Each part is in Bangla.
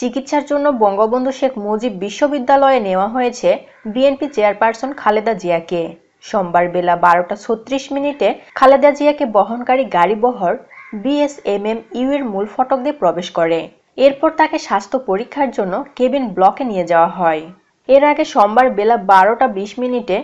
চিকিৎসার জন্য বঙ্গবন্ধু শেখ মুজিব বিশ্ববিদ্যালয়ে নেওয়া হয়েছে বিএনপি চেয়ারপারসন খালেদা জিয়াকে সোমবার বেলা বারোটা ছত্রিশ মিনিটে খালেদা জিয়াকে বহনকারী গাড়িবহর বিএসএমএম ইউ এর মূল ফটক দিয়ে প্রবেশ করে এরপর তাকে স্বাস্থ্য পরীক্ষার জন্য কেবিন ব্লকে নিয়ে যাওয়া হয় এর আগে সোমবার বেলা বারোটা বিশ মিনিটে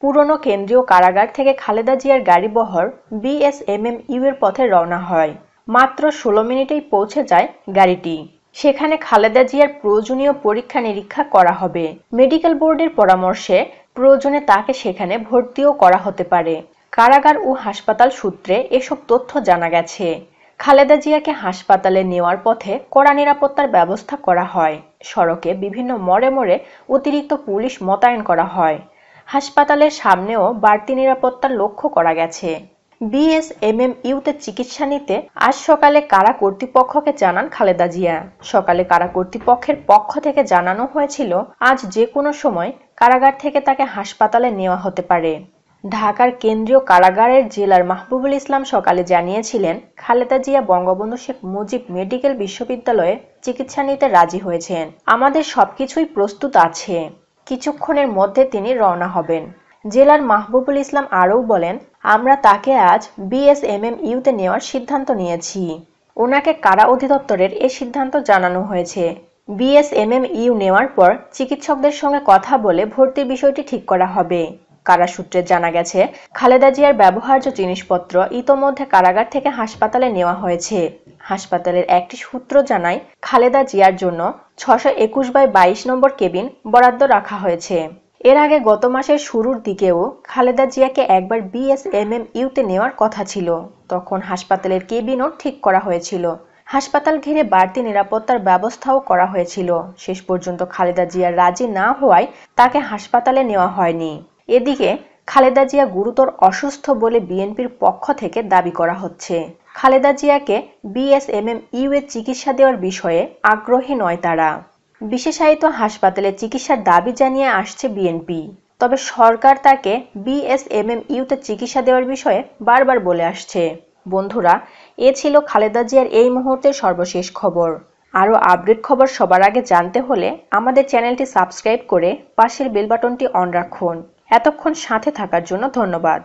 পুরনো কেন্দ্রীয় কারাগার থেকে খালেদা জিয়ার গাড়িবহর বিএসএমএম ইউ এর পথে রওনা হয় মাত্র ষোলো মিনিটেই পৌঁছে যায় গাড়িটি সেখানে খালেদা জিয়ার প্রয়োজনীয় পরীক্ষা নিরীক্ষা করা হবে মেডিকেল বোর্ডের পরামর্শে প্রয়োজনে তাকে সেখানে ভর্তিও করা হতে পারে কারাগার ও হাসপাতাল সূত্রে এসব তথ্য জানা গেছে খালেদা জিয়াকে হাসপাতালে নেওয়ার পথে কড়া নিরাপত্তার ব্যবস্থা করা হয় সড়কে বিভিন্ন মরে মরে অতিরিক্ত পুলিশ মোতায়েন করা হয় হাসপাতালের সামনেও বাড়তি নিরাপত্তার লক্ষ্য করা গেছে বিএসএমএমইউতে চিকিৎসা নিতে আজ সকালে কারা কর্তৃপক্ষকে জানান খালেদা জিয়া সকালে কারা কর্তৃপক্ষের পক্ষ থেকে জানানো হয়েছিল আজ যে কোনো সময় কারাগার থেকে তাকে হাসপাতালে নেওয়া হতে পারে ঢাকার কেন্দ্রীয় কারাগারের জেলার মাহবুবুল ইসলাম সকালে জানিয়েছিলেন খালেদা জিয়া বঙ্গবন্ধু শেখ মুজিব মেডিকেল বিশ্ববিদ্যালয়ে চিকিৎসা নিতে রাজি হয়েছেন আমাদের সবকিছুই প্রস্তুত আছে কিছুক্ষণের মধ্যে তিনি রওনা হবেন জেলার মাহবুবুল ইসলাম আরও বলেন আমরা তাকে আজ বিএসএমএম ইউতে নেওয়ার সিদ্ধান্ত নিয়েছি ওনাকে কারা অধিদপ্তরের এ সিদ্ধান্ত জানানো হয়েছে বিএসএমএমইউ নেওয়ার পর চিকিৎসকদের সঙ্গে কথা বলে ভর্তির বিষয়টি ঠিক করা হবে কারা সূত্রে জানা গেছে খালেদা জিয়ার ব্যবহার্য জিনিসপত্র ইতোমধ্যে কারাগার থেকে হাসপাতালে নেওয়া হয়েছে হাসপাতালের একটি সূত্র জানায় খালেদা জিয়ার জন্য ছশো একুশ বাই বাইশ নম্বর কেবিন বরাদ্দ রাখা হয়েছে এর আগে গত মাসের শুরুর দিকেও খালেদা জিয়াকে একবার বিএসএমএম ইউতে নেওয়ার কথা ছিল তখন হাসপাতালের কেবিনও ঠিক করা হয়েছিল হাসপাতাল ঘিরে বাড়তি নিরাপত্তার ব্যবস্থাও করা হয়েছিল শেষ পর্যন্ত খালেদা জিয়া রাজি না হওয়ায় তাকে হাসপাতালে নেওয়া হয়নি এদিকে খালেদা জিয়া গুরুতর অসুস্থ বলে বিএনপির পক্ষ থেকে দাবি করা হচ্ছে খালেদা জিয়াকে বিএসএমএম ইউ এর চিকিৎসা দেওয়ার বিষয়ে আগ্রহী নয় তারা বিশেষায়িত হাসপাতালে চিকিৎসার দাবি জানিয়ে আসছে বিএনপি তবে সরকার তাকে বিএসএমএমইউতে চিকিৎসা দেওয়ার বিষয়ে বারবার বলে আসছে বন্ধুরা এ ছিল খালেদা জিয়ার এই মুহূর্তের সর্বশেষ খবর আরও আপডেট খবর সবার আগে জানতে হলে আমাদের চ্যানেলটি সাবস্ক্রাইব করে পাশের বেল বাটনটি অন রাখুন এতক্ষণ সাথে থাকার জন্য ধন্যবাদ